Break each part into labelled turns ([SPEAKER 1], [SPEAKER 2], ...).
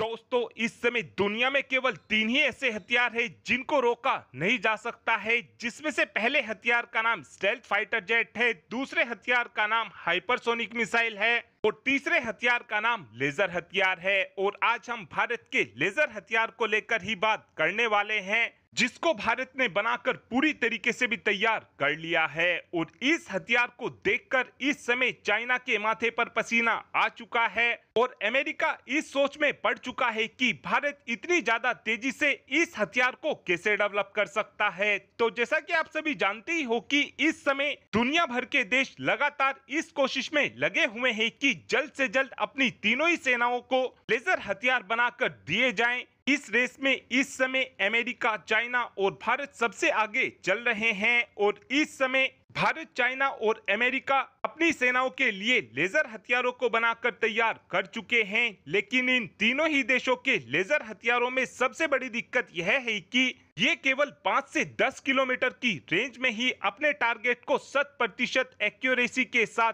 [SPEAKER 1] दोस्तों इस समय दुनिया में केवल तीन ही ऐसे हथियार हैं जिनको रोका नहीं जा सकता है जिसमें से पहले हथियार का नाम स्टेल्थ फाइटर जेट है दूसरे हथियार का नाम हाइपरसोनिक मिसाइल है और तीसरे हथियार का नाम लेजर हथियार है और आज हम भारत के लेजर हथियार को लेकर ही बात करने वाले हैं जिसको भारत ने बनाकर पूरी तरीके से भी तैयार कर लिया है और इस हथियार को देखकर इस समय चाइना के माथे पर पसीना आ चुका है और अमेरिका इस सोच में पड़ चुका है कि भारत इतनी ज्यादा तेजी से इस हथियार को कैसे डेवलप कर सकता है तो जैसा कि आप सभी जानते ही हो कि इस समय दुनिया भर के देश लगातार इस कोशिश में लगे हुए है की जल्द ऐसी जल्द अपनी तीनों ही सेनाओं को लेजर हथियार बनाकर दिए जाए इस रेस में इस समय अमेरिका चाइना और भारत सबसे आगे चल रहे हैं और इस समय भारत चाइना और अमेरिका अपनी सेनाओं के लिए लेजर हथियारों को बनाकर तैयार कर चुके हैं लेकिन इन तीनों ही देशों के लेजर हथियारों में सबसे बड़ी दिक्कत यह है कि ये केवल 5 से 10 किलोमीटर की रेंज में ही अपने टारगेट को शत प्रतिशत एक्यूरेसी के साथ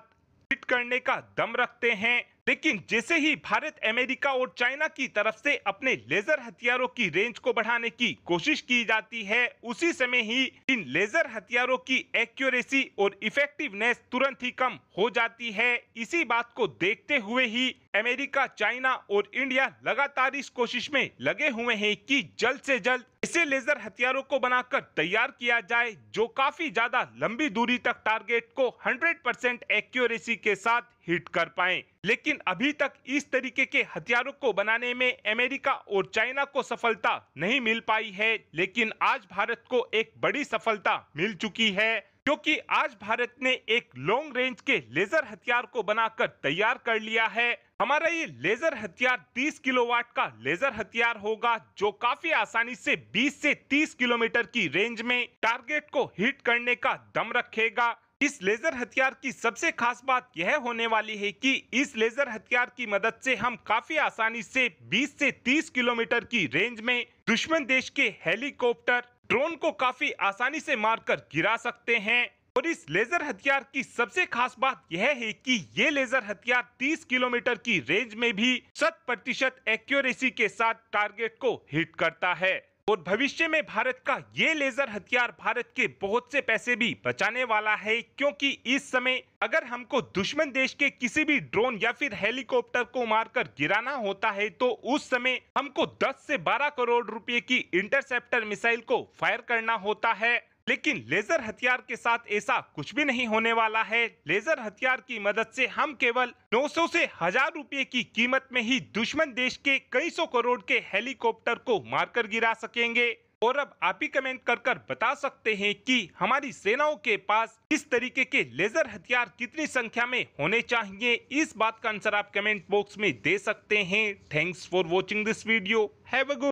[SPEAKER 1] हिट करने का दम रखते हैं लेकिन जैसे ही भारत अमेरिका और चाइना की तरफ से अपने लेजर हथियारों की रेंज को बढ़ाने की कोशिश की जाती है उसी समय ही इन लेजर हथियारों की एक्यूरेसी और इफेक्टिवनेस तुरंत ही कम हो जाती है इसी बात को देखते हुए ही अमेरिका चाइना और इंडिया लगातार इस कोशिश में लगे हुए हैं कि जल्द से जल्द ऐसे लेजर हथियारों को बनाकर तैयार किया जाए जो काफी ज्यादा लंबी दूरी तक टारगेट को 100 परसेंट एक्यूरेसी के साथ हिट कर पाए लेकिन अभी तक इस तरीके के हथियारों को बनाने में अमेरिका और चाइना को सफलता नहीं मिल पाई है लेकिन आज भारत को एक बड़ी सफलता मिल चुकी है क्योंकि आज भारत ने एक लॉन्ग रेंज के लेजर हथियार को बनाकर तैयार कर लिया है हमारा ये लेजर हथियार 30 किलोवाट का लेजर हथियार होगा जो काफी आसानी से 20 से 30 किलोमीटर की रेंज में टारगेट को हिट करने का दम रखेगा इस लेजर हथियार की सबसे खास बात यह होने वाली है कि इस लेजर हथियार की मदद से हम काफी आसानी से 20 से 30 किलोमीटर की रेंज में दुश्मन देश के हेलीकॉप्टर ड्रोन को काफी आसानी से मारकर गिरा सकते हैं और इस लेजर हथियार की सबसे खास बात यह है कि ये लेजर हथियार 30 किलोमीटर की रेंज में भी शत प्रतिशत एक्यूरेसी के साथ टारगेट को हिट करता है और भविष्य में भारत का ये लेजर हथियार भारत के बहुत से पैसे भी बचाने वाला है क्योंकि इस समय अगर हमको दुश्मन देश के किसी भी ड्रोन या फिर हेलीकॉप्टर को मारकर गिराना होता है तो उस समय हमको 10 से 12 करोड़ रुपए की इंटरसेप्टर मिसाइल को फायर करना होता है लेकिन लेजर हथियार के साथ ऐसा कुछ भी नहीं होने वाला है लेजर हथियार की मदद से हम केवल 900 से हजार रुपए की कीमत में ही दुश्मन देश के कई सौ करोड़ के हेलीकॉप्टर को मारकर गिरा सकेंगे और अब आप ही कमेंट कर कर बता सकते हैं कि हमारी सेनाओं के पास इस तरीके के लेजर हथियार कितनी संख्या में होने चाहिए इस बात का आंसर आप कमेंट बॉक्स में दे सकते हैं thanks for watching this video है